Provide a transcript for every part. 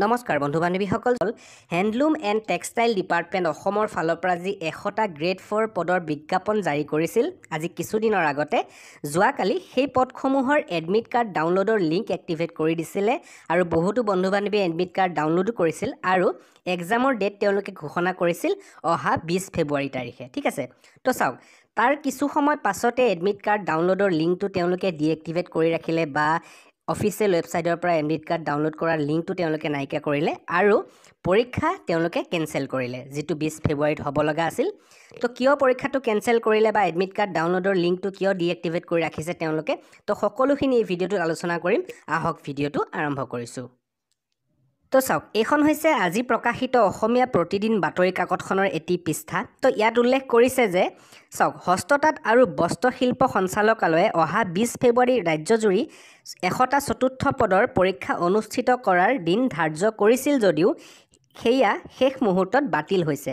নমস্কাৰ বন্ধু বান্ধৱীসকল হেণ্ডলুম এণ্ড টেক্সটাইল ডিপাৰ্টমেণ্ট অসমৰ ফালৰ পৰা যি এশটা গ্ৰেড ফ'ৰ পদৰ বিজ্ঞাপন জাৰি কৰিছিল আজি কিছুদিনৰ আগতে যোৱাকালি সেই পদসমূহৰ এডমিট কাৰ্ড ডাউনলোডৰ লিংক এক্টিভেট কৰি দিছিলে আৰু বহুতো বন্ধু বান্ধৱীয়ে এডমিট কাৰ্ড ডাউনলোডো কৰিছিল আৰু এক্সামৰ ডেট তেওঁলোকে ঘোষণা কৰিছিল অহা বিছ ফেব্ৰুৱাৰী তাৰিখে ঠিক আছে তো চাওক তাৰ কিছু সময় পাছতে এডমিট কাৰ্ড ডাউনলোডৰ লিংকটো তেওঁলোকে ডিএক্টিভেট কৰি ৰাখিলে বা অফিচিয়েল ৱেবছাইটৰ পৰা এডমিট কাৰ্ড ডাউনলোড কৰাৰ লিংকটো তেওঁলোকে নাইকিয়া কৰিলে আৰু পৰীক্ষা তেওঁলোকে কেঞ্চেল কৰিলে যিটো বিছ ফেব্ৰুৱাৰীত হ'ব লগা আছিল তো কিয় পৰীক্ষাটো কেঞ্চেল কৰিলে বা এডমিট কাৰ্ড ডাউনলোডৰ লিংকটো কিয় ডিএক্টিভেট কৰি ৰাখিছে তেওঁলোকে তো সকলোখিনি এই ভিডিঅ'টোত আলোচনা কৰিম আহক ভিডিঅ'টো আৰম্ভ কৰিছোঁ তো চাওক এইখন হৈছে আজি প্ৰকাশিত অসমীয়া প্ৰতিদিন বাতৰি কাকতখনৰ এটি পৃষ্ঠা তো ইয়াত উল্লেখ কৰিছে যে চাওক হস্ততাঁত আৰু বস্ত্ৰশিল্প সঞ্চালকালয়ে অহা বিছ ফেব্ৰুৱাৰী ৰাজ্যজুৰি এশটা চতুৰ্থ পদৰ পৰীক্ষা অনুষ্ঠিত কৰাৰ দিন ধাৰ্য কৰিছিল যদিও সেয়া শেষ মুহূৰ্তত বাতিল হৈছে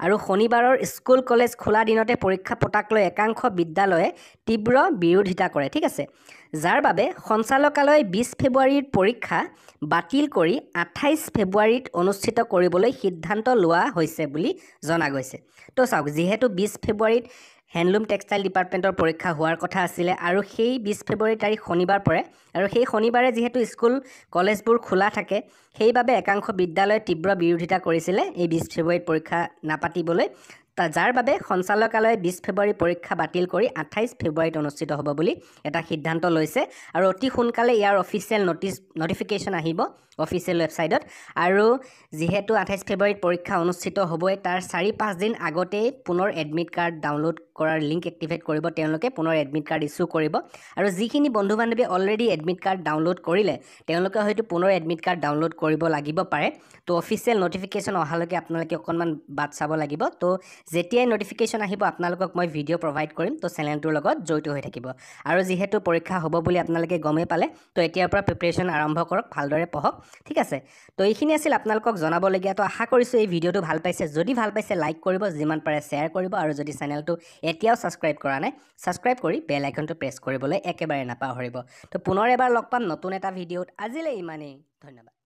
আৰু শনিবাৰৰ স্কুল কলেজ খোলা দিনতে পৰীক্ষা পতাক লৈ একাংশ বিদ্যালয়ে তীব্ৰ বিৰোধিতা কৰে ঠিক আছে যাৰ বাবে সঞ্চালকালয়ে বিছ ফেব্ৰুৱাৰীত পৰীক্ষা বাতিল কৰি আঠাইছ ফেব্ৰুৱাৰীত অনুষ্ঠিত কৰিবলৈ সিদ্ধান্ত লোৱা হৈছে বুলি জনা গৈছে তো চাওক যিহেতু বিছ ফেব্ৰুৱাৰীত হেণ্ডলুম টেক্সটাইল ডিপাৰ্টমেণ্টৰ পৰীক্ষা হোৱাৰ কথা আছিলে আৰু সেই বিছ ফেব্ৰুৱাৰী তাৰিখ শনিবাৰ পৰে আৰু সেই শনিবাৰে যিহেতু স্কুল কলেজবোৰ খোলা থাকে সেইবাবে একাংশ বিদ্যালয়ে তীব্ৰ বিৰোধিতা কৰিছিলে এই বিছ ফেব্ৰুৱাৰীত পৰীক্ষা নাপাতিবলৈ যাৰ বাবে সঞ্চালকালয়ে বিছ ফেব্ৰুৱাৰী পৰীক্ষা বাতিল কৰি আঠাইছ ফেব্ৰুৱাৰীত অনুষ্ঠিত হ'ব বুলি এটা সিদ্ধান্ত লৈছে আৰু অতি সোনকালে ইয়াৰ অফিচিয়েল নটিচ নটিফিকেশ্যন আহিব অফিচিয়েল ৱেবছাইটত আৰু যিহেতু আঠাইছ ফেব্ৰুৱাৰীত পৰীক্ষা অনুষ্ঠিত হ'বই তাৰ চাৰি পাঁচদিন আগতেই পুনৰ এডমিট কাৰ্ড ডাউনলোড কৰাৰ লিংক এক্টিভেট কৰিব তেওঁলোকে পুনৰ এডমিট কাৰ্ড ইছ্যু কৰিব আৰু যিখিনি বন্ধু বান্ধৱী অলৰেডি এডমিট কাৰ্ড ডাউনলোড কৰিলে তেওঁলোকে হয়তো পুনৰ এডমিট কাৰ্ড ডাউনলোড কৰিব লাগিব পাৰে ত' অফিচিয়েল নটিফিকেশ্যন অহালৈকে আপোনালোকে অকণমান বাট চাব লাগিব ত' যেতিয়াই ন'টিফিকেশ্যন আহিব আপোনালোকক মই ভিডিঅ' প্ৰভাইড কৰিম তো চেনেলটোৰ লগত জড়িত হৈ থাকিব আৰু যিহেতু পৰীক্ষা হ'ব বুলি আপোনালোকে গমেই পালে তো এতিয়াৰ পৰা প্ৰিপেৰেশ্যন আৰম্ভ কৰক ভালদৰে পঢ়ক ঠিক আছে তো এইখিনি আছিল আপোনালোকক জনাবলগীয়া তো আশা কৰিছোঁ এই ভিডিঅ'টো ভাল পাইছে যদি ভাল পাইছে লাইক কৰিব যিমান পাৰে শ্বেয়াৰ কৰিব আৰু যদি চেনেলটো এতিয়াও ছাবস্ক্ৰাইব কৰা নাই ছাবস্ক্ৰাইব কৰি বেল আইকনটো প্ৰেছ কৰিবলৈ একেবাৰে নাপাহৰিব তো পুনৰ এবাৰ লগ পাম নতুন এটা ভিডিঅ'ত আজিলৈ ইমানেই ধন্যবাদ